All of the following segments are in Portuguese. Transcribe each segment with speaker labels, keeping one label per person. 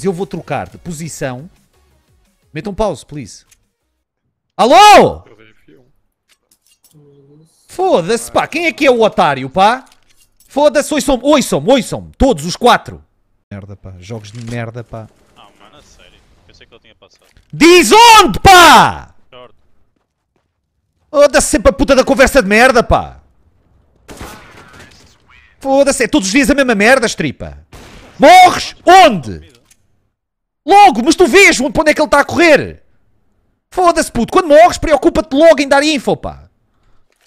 Speaker 1: mas eu vou trocar de posição. Metam um pause, please. Alô? Foda-se, pá. Quem é que é o otário, pá? Foda-se, oiçam-me, oiçam-me, oiçam-me. Todos os quatro. Merda, pá. Jogos de merda, pá. Ah, mano, a sério. Pensei que ele tinha passado. Diz onde, pá? Foda-se sempre a puta da conversa de merda, pá. Foda-se. É todos os dias a mesma merda, estripa. Morres onde? Logo, mas tu vês para onde é que ele está a correr. Foda-se, puto. Quando morres, preocupa-te logo em dar info, pá.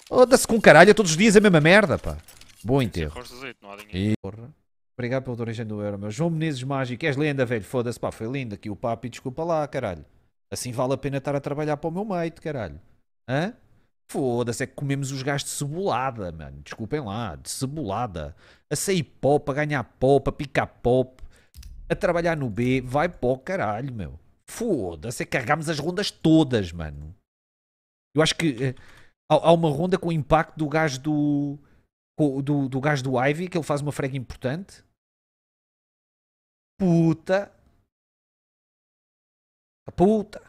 Speaker 1: Foda-se com caralho, é todos os dias a mesma merda, pá. Bom enterro. E... Obrigado pela origem do euro, meu. João Menezes Mágico, és lenda, velho. Foda-se, pá, foi lindo aqui o papo e desculpa lá, caralho. Assim vale a pena estar a trabalhar para o meu mate, caralho. Hã? Foda-se, é que comemos os gajos de cebolada, mano. Desculpem lá, de cebolada. A sair pó, ganhar pó, a picar pó, a trabalhar no B, vai para o caralho, meu. Foda-se, é carregámos as rondas todas, mano. Eu acho que eh, há, uma ronda com o impacto do gajo do, do, do gajo do Ivy, que ele faz uma frega importante. Puta. A puta.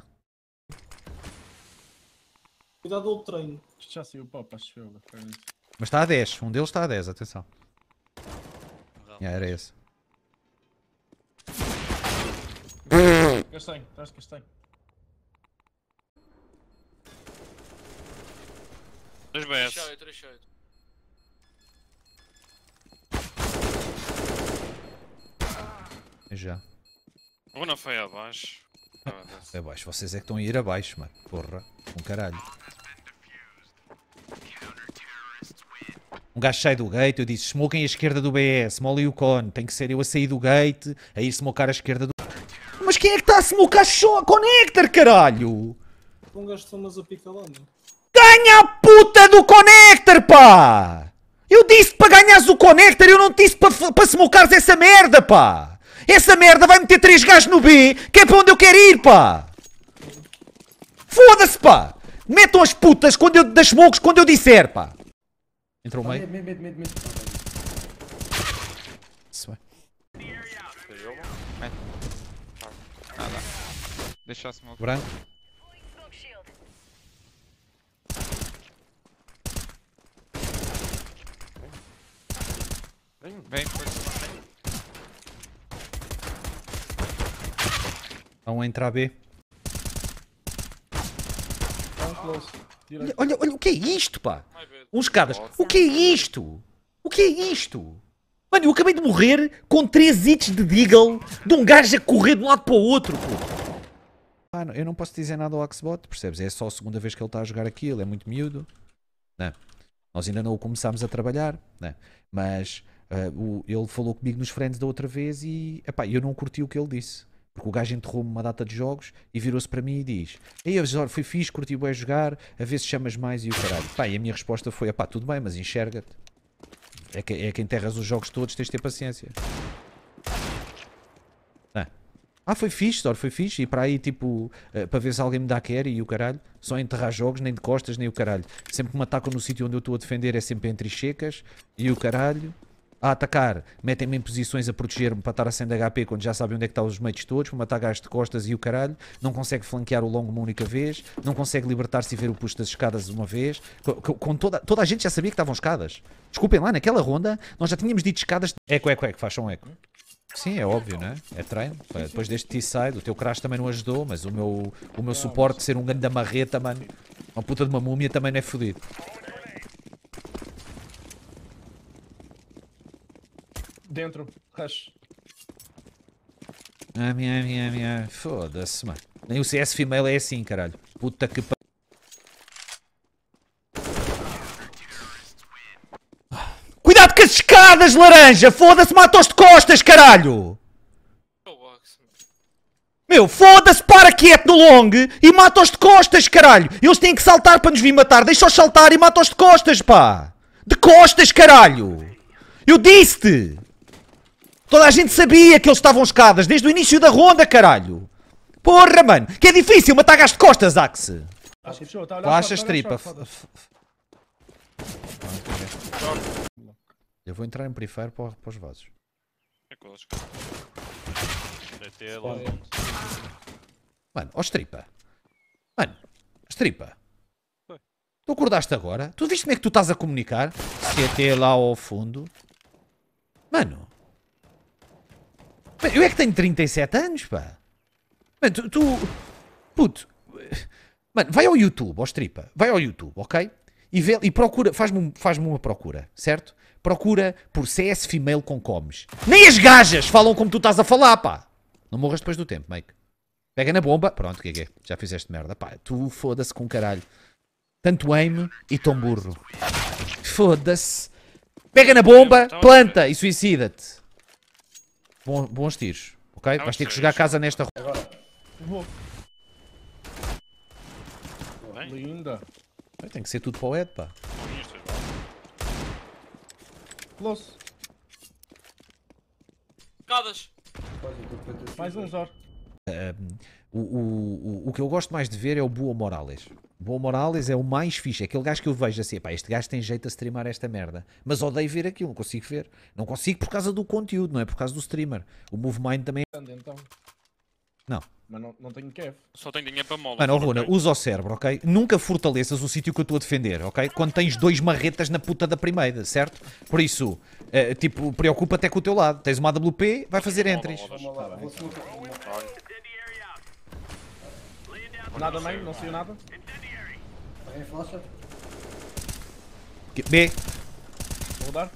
Speaker 1: Cuidado do treino. já saiu pop, acho Mas está a 10, um deles está a 10, atenção. Yeah, é, era esse. Castanho, traz de castanho. Dois BS. 38, 38. Já. Vou na foi abaixo? É ah, baixo, Vocês é que estão a ir abaixo, mano. Porra. Um caralho. Um gajo sai do gate, eu disse, smokem a esquerda do BS, molem o cone, tem que ser eu a sair do gate, a ir smocar a esquerda do que é que está-se meu cachorro? Connector, caralho! Um gastou, mas o pica é? Ganha a puta do connector, pá! Eu disse para ganhares o connector, eu não te disse para, para smocares essa merda, pá! Essa merda vai meter três gajos no B, que é para onde eu quero ir, pá! Foda-se, pá! Metam as putas quando eu, das smokes quando eu disser, pá! Entrou o meio? Medo, medo, medo, Isso é deixar smoke. Branco. Vem, vem, Vão entrar B. Tá olha, olha, olha, o que é isto, pá? Um escadas. O que é isto? O que é isto? Mano, eu acabei de morrer com 3 hits de Deagle de um gajo a correr de um lado para o outro, pô pá, eu não posso dizer nada ao Axbot, percebes? É só a segunda vez que ele está a jogar aquilo, é muito miúdo, né? Nós ainda não o começámos a trabalhar, né? Mas uh, o, ele falou comigo nos friends da outra vez e, epá, eu não curti o que ele disse. Porque o gajo enterrou-me uma data de jogos e virou-se para mim e diz: Ei, Azor, fui fixe, curti bem jogar, a ver se chamas mais e o caralho. Pá, e a minha resposta foi: pá, tudo bem, mas enxerga-te. É que, é que enterras os jogos todos, tens de ter paciência. Ah, foi fixe, Thor, foi fixe. E para aí, tipo, uh, para ver se alguém me dá carry e o caralho. Só enterrar jogos, nem de costas, nem o caralho. Sempre que me atacam no sítio onde eu estou a defender é sempre entre checas e o caralho. A atacar, metem-me em posições a proteger-me para estar a sendo HP quando já sabem onde é que estão os mates todos, para matar gajos de costas e o caralho. Não consegue flanquear o longo uma única vez, não consegue libertar-se e ver o puxo das escadas uma vez. Com, com, toda, toda a gente já sabia que estavam escadas. Desculpem lá, naquela ronda nós já tínhamos dito escadas. Eco, eco, eco, faz um eco. Sim, é óbvio, né? É treino. Depois deste T-side, o teu crash também não ajudou, mas o meu, o meu suporte ser um grande da marreta, mano. Uma puta de uma múmia também não é fodido. Dentro, rush. Ah, minha, minha, minha. Foda-se, mano. Nem o CS female é assim, caralho. Puta que Espadas laranja, foda-se, matos de costas, caralho! Meu, foda-se, para quieto no long e mata-os de costas, caralho! Eles têm que saltar para nos vir matar, deixa-os saltar e mata-os de costas, pá! De costas, caralho! Eu disse-te! Toda a gente sabia que eles estavam escadas desde o início da ronda, caralho! Porra, mano! Que é difícil matar gás de costas, Axe! Tá achas tripa? Eu vou entrar em periférico para, para os vasos. É com lá. Mano, ó oh, estripa. Mano, estripa. Tu acordaste agora? Tu viste como é que tu estás a comunicar? CT lá ao fundo. Mano. Eu é que tenho 37 anos, pá. Mano, tu... tu... Puto. Mano, vai ao YouTube, ó oh, estripa. Vai ao YouTube, ok? e, vê, e procura, faz-me faz uma procura, certo? Procura por CS Female com comes. Nem as gajas falam como tu estás a falar, pá! Não morras depois do tempo, Mike. Pega na bomba. Pronto, GG. Já fizeste merda. Pá, tu foda-se com caralho. Tanto aim e tão burro. Foda-se. Pega na bomba, então, planta e suicida-te. Bom, bons tiros, ok? Então, Vais ter que jogar casa nesta... Agora. Linda. Tem que ser tudo para o Ed, pá. Close. Cadas. Mais um, Zor. Um, o, o, o que eu gosto mais de ver é o Boa Morales. Boa Morales é o mais fixe, é aquele gajo que eu vejo assim, pá, este gajo tem jeito a streamar esta merda, mas odeio ver aquilo, não consigo ver, não consigo por causa do conteúdo, não é por causa do streamer. O Movemind também. É então. Não. Mas não, não tenho Kev. Só tenho dinheiro para mola. Mano, Runa, usa o cérebro, ok? Nunca fortaleças o sítio que eu estou a defender, ok? Quando tens dois marretas na puta da primeira, certo? Por isso, uh, tipo, preocupa até com o teu lado. Tens uma AWP, vai fazer entries. Nada meio, não saiu nada. B. Vou dar.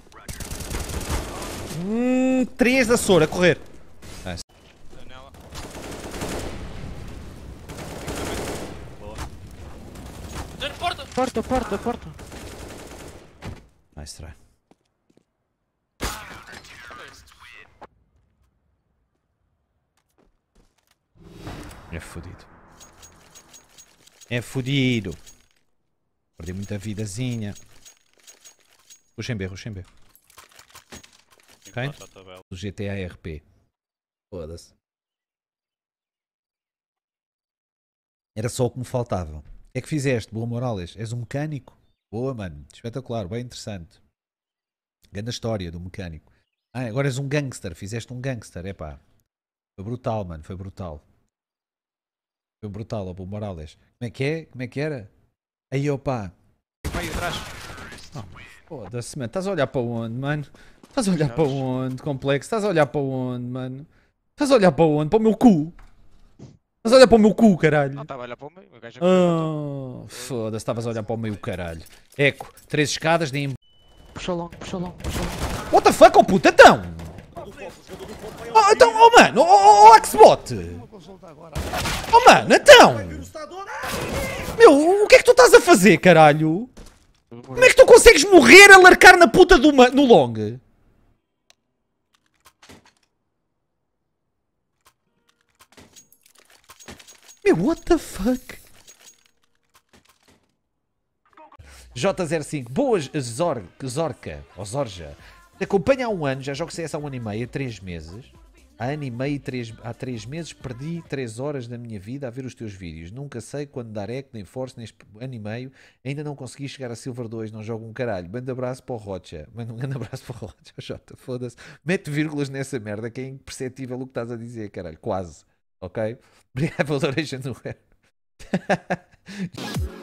Speaker 1: Hum, três da Sora, correr. Porta, porta, porta. Nice try. É fodido. É fodido. Perdi muita vidazinha. Ruxem B, ruxem B. Ok? Do GTA RP. Foda-se. Era só o que me faltava é que fizeste? Boa Morales, és um mecânico? Boa, mano, espetacular, bem interessante. Grande história do mecânico. Ah, agora és um gangster, fizeste um gangster, é pá. Foi brutal, mano, foi brutal. Foi brutal, ó, Boa Morales. Como é que é? Como é que era? Aí, opá. Vai atrás. Oh, Foda-se, mano, estás a olhar para onde, mano? Estás a olhar para onde, complexo? Estás a olhar para onde, mano? Estás a olhar para onde? Para o meu cu? Mas olha para o meu cu, caralho. Ah, estava a olhar para o meio. O gajo oh, Foda-se, estavas a olhar para o meio, caralho. Eco, três escadas, nem... Puxa longo, puxa longo, puxa longo. What the fuck, oh puta, então? Oh, então, oh mano, oh, oh, oh Xbot! Oh mano, então! Meu, o que é que tu estás a fazer, caralho? Como é que tu consegues morrer a largar na puta do no long? Meu, what the fuck? J05, boas Zor Zorca, ou Zorja. Acompanha há um ano, já jogo CS há um ano e meio, três meses. Há ano e meio, três, há três meses, perdi três horas da minha vida a ver os teus vídeos. Nunca sei quando dar ec, nem force, neste ano e meio. Ainda não consegui chegar a Silver 2, não jogo um caralho. Manda abraço para o Rocha. Manda um grande abraço para o Rocha, Jota, foda-se. Mete vírgulas nessa merda que é imperceptível o que estás a dizer, caralho. Quase. Ok? Obrigado pela origem do